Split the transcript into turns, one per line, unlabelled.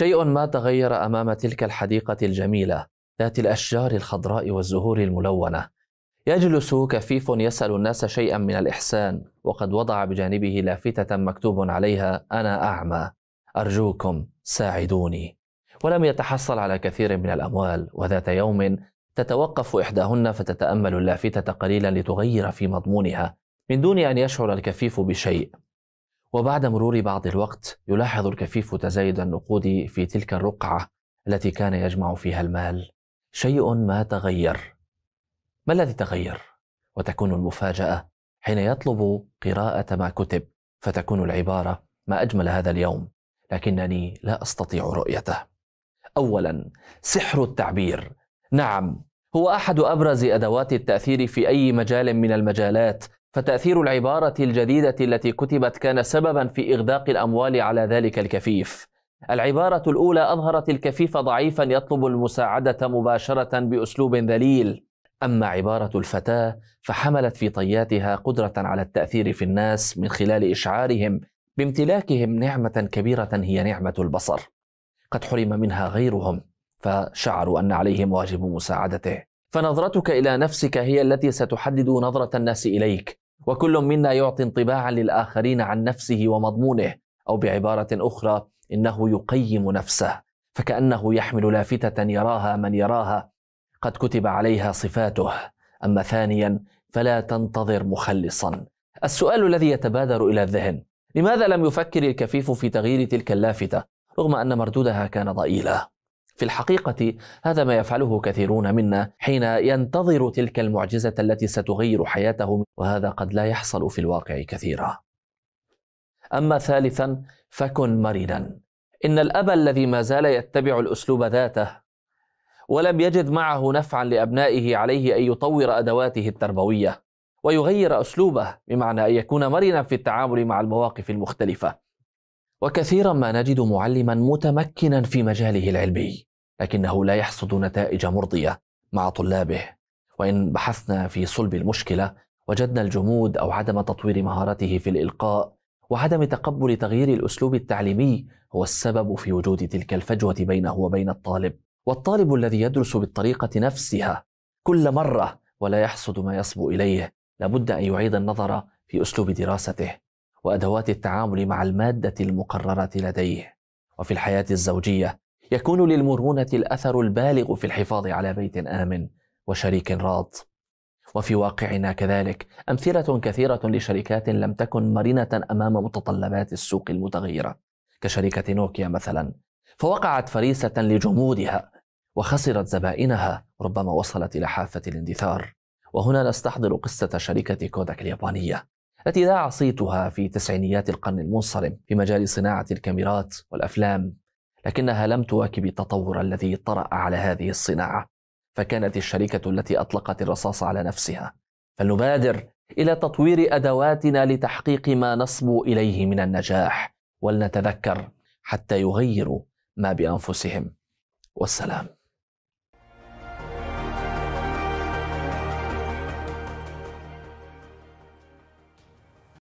شيء ما تغير امام تلك الحديقه الجميله ذات الاشجار الخضراء والزهور الملونه يجلس كفيف يسال الناس شيئا من الاحسان وقد وضع بجانبه لافته مكتوب عليها انا اعمى ارجوكم ساعدوني ولم يتحصل على كثير من الاموال وذات يوم تتوقف احداهن فتتامل اللافته قليلا لتغير في مضمونها من دون ان يشعر الكفيف بشيء وبعد مرور بعض الوقت يلاحظ الكفيف تزايد النقود في تلك الرقعة التي كان يجمع فيها المال شيء ما تغير ما الذي تغير؟ وتكون المفاجأة حين يطلب قراءة ما كتب فتكون العبارة ما أجمل هذا اليوم لكنني لا أستطيع رؤيته أولا سحر التعبير نعم هو أحد أبرز أدوات التأثير في أي مجال من المجالات فتأثير العبارة الجديدة التي كتبت كان سببا في إغداق الأموال على ذلك الكفيف. العبارة الأولى أظهرت الكفيف ضعيفا يطلب المساعدة مباشرة بأسلوب ذليل. أما عبارة الفتاة فحملت في طياتها قدرة على التأثير في الناس من خلال إشعارهم بامتلاكهم نعمة كبيرة هي نعمة البصر. قد حرم منها غيرهم فشعروا أن عليهم واجب مساعدته. فنظرتك الى نفسك هي التي ستحدد نظره الناس اليك وكل منا يعطي انطباعا للاخرين عن نفسه ومضمونه او بعباره اخرى انه يقيم نفسه فكانه يحمل لافته يراها من يراها قد كتب عليها صفاته اما ثانيا فلا تنتظر مخلصا السؤال الذي يتبادر الى الذهن لماذا لم يفكر الكفيف في تغيير تلك اللافته رغم ان مردودها كان ضئيلا في الحقيقة هذا ما يفعله كثيرون منا حين ينتظر تلك المعجزة التي ستغير حياتهم وهذا قد لا يحصل في الواقع كثيرا. أما ثالثا فكن مرنا. إن الأب الذي ما زال يتبع الأسلوب ذاته ولم يجد معه نفعا لأبنائه عليه أن يطور أدواته التربوية ويغير أسلوبه بمعنى أن يكون مرنا في التعامل مع المواقف المختلفة. وكثيرا ما نجد معلما متمكنا في مجاله العلمي لكنه لا يحصد نتائج مرضيه مع طلابه وان بحثنا في صلب المشكله وجدنا الجمود او عدم تطوير مهارته في الالقاء وعدم تقبل تغيير الاسلوب التعليمي هو السبب في وجود تلك الفجوه بينه وبين الطالب والطالب الذي يدرس بالطريقه نفسها كل مره ولا يحصد ما يصبو اليه لابد ان يعيد النظر في اسلوب دراسته وادوات التعامل مع الماده المقرره لديه وفي الحياه الزوجيه يكون للمرونه الاثر البالغ في الحفاظ على بيت امن وشريك راض وفي واقعنا كذلك امثله كثيره لشركات لم تكن مرنه امام متطلبات السوق المتغيره كشركه نوكيا مثلا فوقعت فريسه لجمودها وخسرت زبائنها ربما وصلت الى حافه الاندثار وهنا نستحضر قصه شركه كوداك اليابانيه التي ذاع صيتها في تسعينيات القرن المنصرم في مجال صناعة الكاميرات والأفلام لكنها لم تواكب التطور الذي طرأ على هذه الصناعة فكانت الشركة التي أطلقت الرصاص على نفسها فلنبادر إلى تطوير أدواتنا لتحقيق ما نصبو إليه من النجاح ولنتذكر حتى يغيروا ما بأنفسهم والسلام